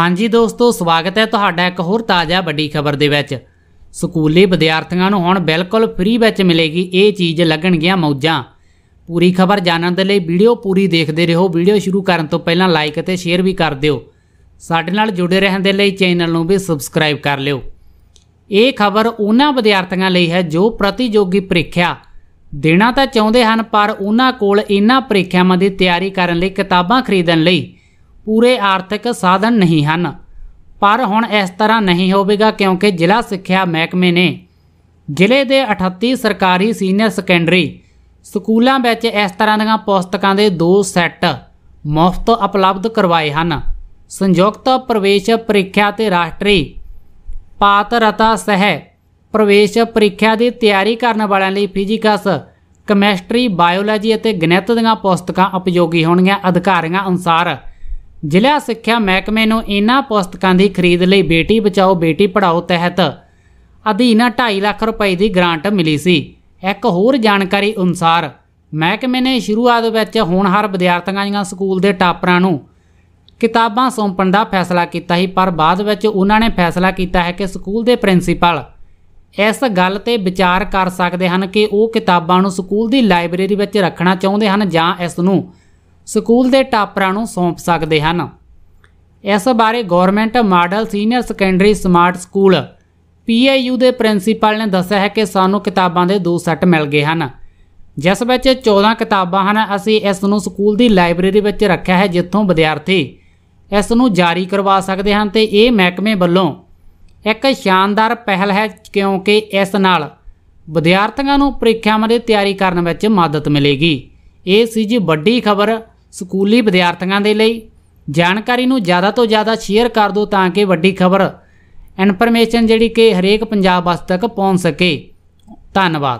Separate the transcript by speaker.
Speaker 1: ਹਾਂਜੀ ਦੋਸਤੋ ਸਵਾਗਤ ਹੈ ਤੁਹਾਡਾ ਇੱਕ ਹੋਰ ਤਾਜ਼ਾ ਵੱਡੀ ਖਬਰ ਦੇ ਵਿੱਚ ਸਕੂਲੀ ਵਿਦਿਆਰਥੀਆਂ ਨੂੰ ਹੁਣ ਬਿਲਕੁਲ ਫ੍ਰੀ ਵਿੱਚ ਮਿਲੇਗੀ ਇਹ ਚੀਜ਼ ਲੱਗਣਗੀਆਂ ਮੌਜਾਂ ਪੂਰੀ ਖਬਰ ਜਾਣਨ ਦੇ ਲਈ ਵੀਡੀਓ ਪੂਰੀ ਦੇਖਦੇ ਰਹੋ ਵੀਡੀਓ ਸ਼ੁਰੂ ਕਰਨ ਤੋਂ ਪਹਿਲਾਂ ਲਾਈਕ ਅਤੇ ਸ਼ੇਅਰ ਵੀ ਕਰ ਦਿਓ ਸਾਡੇ ਨਾਲ ਜੁੜੇ ਰਹਿਣ ਦੇ ਲਈ ਚੈਨਲ ਨੂੰ ਵੀ ਸਬਸਕ੍ਰਾਈਬ ਕਰ ਲਿਓ ਇਹ ਖਬਰ ਉਹਨਾਂ ਵਿਦਿਆਰਥੀਆਂ ਲਈ ਹੈ ਜੋ ਪ੍ਰਤੀਯੋਗੀ ਪ੍ਰੀਖਿਆ ਦੇਣਾ ਤਾਂ ਚਾਹੁੰਦੇ ਹਨ ਪਰ ਉਹਨਾਂ ਕੋਲ ਇਹਨਾਂ ਪ੍ਰੀਖਿਆਵਾਂ ਦੀ ਤਿਆਰੀ ਕਰਨ ਲਈ ਕਿਤਾਬਾਂ ਖਰੀਦਣ ਲਈ ਪੂਰੇ ਆਰਥਿਕ ਸਾਧਨ ਨਹੀਂ ਹਨ ਪਰ ਹੁਣ ਇਸ ਤਰ੍ਹਾਂ ਨਹੀਂ ਹੋਵੇਗਾ ਕਿਉਂਕਿ ਜ਼ਿਲ੍ਹਾ ਸਿੱਖਿਆ ਮਹਿਕਮੇ ਨੇ ਜ਼ਿਲ੍ਹੇ ਦੇ 38 ਸਰਕਾਰੀ ਸੀਨੀਅਰ ਸੈਕੰਡਰੀ ਸਕੂਲਾਂ ਵਿੱਚ ਇਸ ਤਰ੍ਹਾਂ ਦੀਆਂ ਪੁਸਤਕਾਂ ਦੇ ਦੋ ਸੈੱਟ ਮੁਫਤ ਉਪਲਬਧ ਕਰਵਾਏ ਹਨ ਸੰਯੁਕਤ ਪ੍ਰਵੇਸ਼ ਪ੍ਰੀਖਿਆ ਤੇ ਰਾਸ਼ਟਰੀ ਪਾਤਰਤਾ ਸਹਿ ਪ੍ਰਵੇਸ਼ ਪ੍ਰੀਖਿਆ ਦੀ ਤਿਆਰੀ ਕਰਨ ਵਾਲਿਆਂ ਲਈ ਫਿਜ਼ਿਕਸ ਕੈਮਿਸਟਰੀ ਬਾਇਓਲੋਜੀ ਅਤੇ ਗਣਿਤ ਦੀਆਂ ਪੁਸਤਕਾਂ ਉਪਯੋਗੀ ਹੋਣਗੀਆਂ ਅਧਿਕਾਰੀਆਂ ਅਨੁਸਾਰ ਜ਼ਿਲ੍ਹਾ ਸਿੱਖਿਆ ਮਹਿਕਮੇ ਨੂੰ ਇਹਨਾਂ ਪੁਸਤਕਾਂ ਦੀ ਖਰੀਦ ਲਈ ਬੇਟੀ ਬਚਾਓ ਬੇਟੀ ਪੜਾਓ ਤਹਿਤ ਅਧੀਨ 2.5 ਲੱਖ ਰੁਪਏ ਦੀ ਗ੍ਰਾਂਟ ਮਿਲੀ ਸੀ ਇੱਕ ਹੋਰ ਜਾਣਕਾਰੀ ਅਨੁਸਾਰ ਮਹਿਕਮੇ ਨੇ ਸ਼ੁਰੂਆਤ ਵਿੱਚ ਹਰ ਵਿਦਿਆਰਥੀਆਂ ਦੀਆਂ ਸਕੂਲ ਦੇ ਟਾਪਰਾਂ ਨੂੰ ਕਿਤਾਬਾਂ ਸੌਂਪਣ ਦਾ ਫੈਸਲਾ ਕੀਤਾ ਸੀ ਪਰ ਬਾਅਦ ਵਿੱਚ ਉਹਨਾਂ ਨੇ ਫੈਸਲਾ ਕੀਤਾ ਹੈ ਕਿ ਸਕੂਲ ਦੇ ਪ੍ਰਿੰਸੀਪਲ ਇਸ ਗੱਲ ਤੇ ਵਿਚਾਰ ਕਰ ਸਕਦੇ ਹਨ ਕਿ ਉਹ ਕਿਤਾਬਾਂ ਨੂੰ ਸਕੂਲ ਦੀ ਲਾਇਬ੍ਰੇਰੀ ਵਿੱਚ ਰੱਖਣਾ ਚਾਹੁੰਦੇ ਹਨ ਜਾਂ ਇਸ ਨੂੰ ਸਕੂਲ ਦੇ ਟਾਪਰਾਂ ਨੂੰ ਸੌਂਪ ਸਕਦੇ ਹਨ ਇਸ ਬਾਰੇ government model senior secondary smart school PIU ਦੇ ਪ੍ਰਿੰਸੀਪਲ ਨੇ ਦੱਸਿਆ ਹੈ ਕਿ ਸਾਨੂੰ ਕਿਤਾਬਾਂ ਦੇ ਦੋ ਸੈੱਟ ਮਿਲ ਗਏ ਹਨ ਜਿਸ ਵਿੱਚ 14 ਕਿਤਾਬਾਂ ਹਨ ਅਸੀਂ ਇਸ ਨੂੰ ਸਕੂਲ ਦੀ ਲਾਇਬ੍ਰੇਰੀ ਵਿੱਚ ਰੱਖਿਆ ਹੈ ਜਿੱਥੋਂ ਵਿਦਿਆਰਥੀ ਇਸ ਨੂੰ ਜਾਰੀ ਕਰਵਾ ਸਕਦੇ ਹਨ ਤੇ ਇਹ ਮਹਿਕਮੇ ਵੱਲੋਂ ਇੱਕ ਸ਼ਾਨਦਾਰ ਪਹਿਲ ਹੈ ਕਿਉਂਕਿ ਇਸ ਨਾਲ ਵਿਦਿਆਰਥੀਆਂ ਨੂੰ ਪ੍ਰੀਖਿਆਵਾਂ ਦੀ ਤਿਆਰੀ ਕਰਨ ਵਿੱਚ ਮਦਦ ਮਿਲੇਗੀ ਇਹ ਸੀ ਜੀ ਵੱਡੀ ਖਬਰ ਸਕੂਲੀ ਵਿਦਿਆਰਥੀਆਂ ਦੇ ਲਈ ਜਾਣਕਾਰੀ ਨੂੰ ਜ਼ਿਆਦਾ ਤੋਂ ਜ਼ਿਆਦਾ ਸ਼ੇਅਰ ਕਰ ਦਿਓ ਤਾਂ ਕਿ ਵੱਡੀ ਖਬਰ ਇਨਫੋਰਮੇਸ਼ਨ ਜਿਹੜੀ ਕਿ ਹਰੇਕ ਪੰਜਾਬ ਵਾਸੀ ਤੱਕ ਪਹੁੰਚ ਸਕੇ ਧੰਨਵਾਦ